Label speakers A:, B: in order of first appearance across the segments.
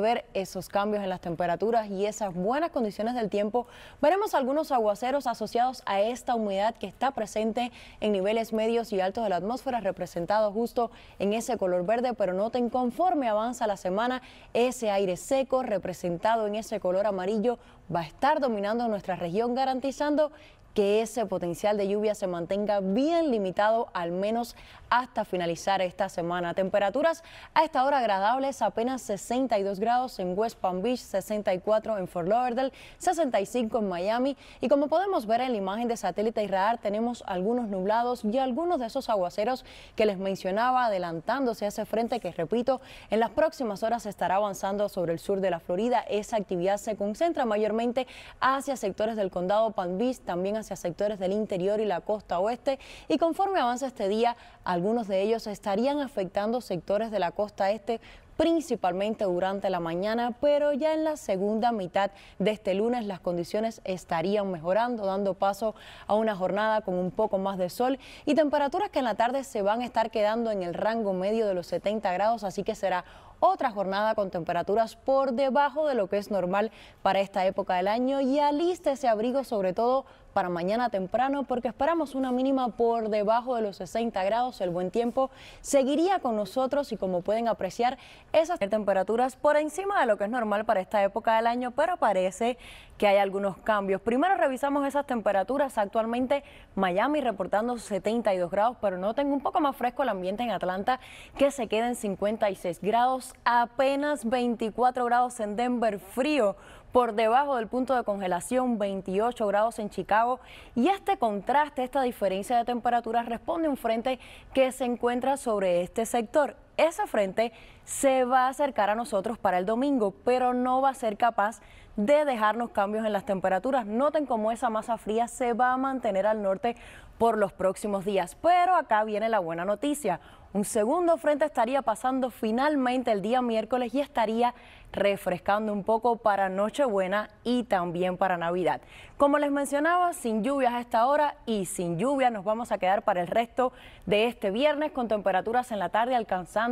A: ver esos cambios en las temperaturas y esas buenas condiciones del tiempo, veremos algunos aguaceros asociados a esta humedad que está presente en niveles medios y altos de la atmósfera, representado justo en ese color verde, pero noten conforme avanza la semana, ese aire seco representado en ese color amarillo va a estar dominando nuestra región, garantizando que ese potencial de lluvia se mantenga bien limitado, al menos hasta finalizar esta semana. Temperaturas a esta hora agradables, apenas 62 grados en West Palm Beach, 64 en Fort Lauderdale, 65 en Miami. Y como podemos ver en la imagen de satélite y radar, tenemos algunos nublados y algunos de esos aguaceros que les mencionaba adelantándose a ese frente que, repito, en las próximas horas estará avanzando sobre el sur de la Florida. Esa actividad se concentra mayormente hacia sectores del condado Palm Beach, también hacia a sectores del interior y la costa oeste y conforme avanza este día, algunos de ellos estarían afectando sectores de la costa este principalmente durante la mañana, pero ya en la segunda mitad de este lunes las condiciones estarían mejorando, dando paso a una jornada con un poco más de sol y temperaturas que en la tarde se van a estar quedando en el rango medio de los 70 grados, así que será otra jornada con temperaturas por debajo de lo que es normal para esta época del año y aliste ese abrigo sobre todo para mañana temprano porque esperamos una mínima por debajo de los 60 grados. El buen tiempo seguiría con nosotros y como pueden apreciar esas temperaturas por encima de lo que es normal para esta época del año, pero parece que hay algunos cambios. Primero revisamos esas temperaturas. Actualmente Miami reportando 72 grados, pero no tengo un poco más fresco el ambiente en Atlanta que se queda en 56 grados apenas 24 grados en Denver, frío por debajo del punto de congelación, 28 grados en Chicago. Y este contraste, esta diferencia de temperaturas responde a un frente que se encuentra sobre este sector ese frente se va a acercar a nosotros para el domingo, pero no va a ser capaz de dejarnos cambios en las temperaturas. Noten cómo esa masa fría se va a mantener al norte por los próximos días. Pero acá viene la buena noticia. Un segundo frente estaría pasando finalmente el día miércoles y estaría refrescando un poco para Nochebuena y también para Navidad. Como les mencionaba, sin lluvias a esta hora y sin lluvia nos vamos a quedar para el resto de este viernes con temperaturas en la tarde alcanzando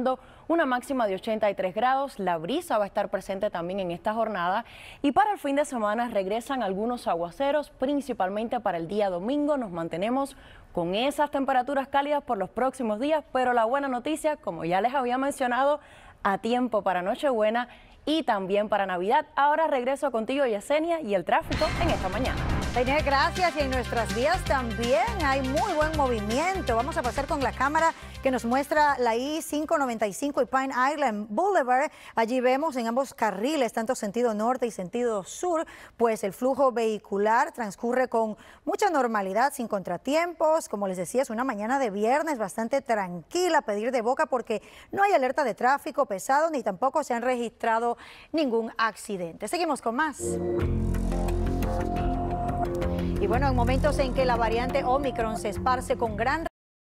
A: una máxima de 83 grados. La brisa va a estar presente también en esta jornada y para el fin de semana regresan algunos aguaceros, principalmente para el día domingo. Nos mantenemos con esas temperaturas cálidas por los próximos días, pero la buena noticia, como ya les había mencionado, a tiempo para Nochebuena y también para Navidad. Ahora regreso contigo, Yesenia, y el tráfico en esta mañana
B: gracias. Y en nuestras vías también hay muy buen movimiento. Vamos a pasar con la cámara que nos muestra la I-595 y Pine Island Boulevard. Allí vemos en ambos carriles, tanto sentido norte y sentido sur, pues el flujo vehicular transcurre con mucha normalidad, sin contratiempos. Como les decía, es una mañana de viernes bastante tranquila, pedir de boca porque no hay alerta de tráfico pesado ni tampoco se han registrado ningún accidente. Seguimos con más. Y bueno, en momentos en que la variante Omicron se esparce con gran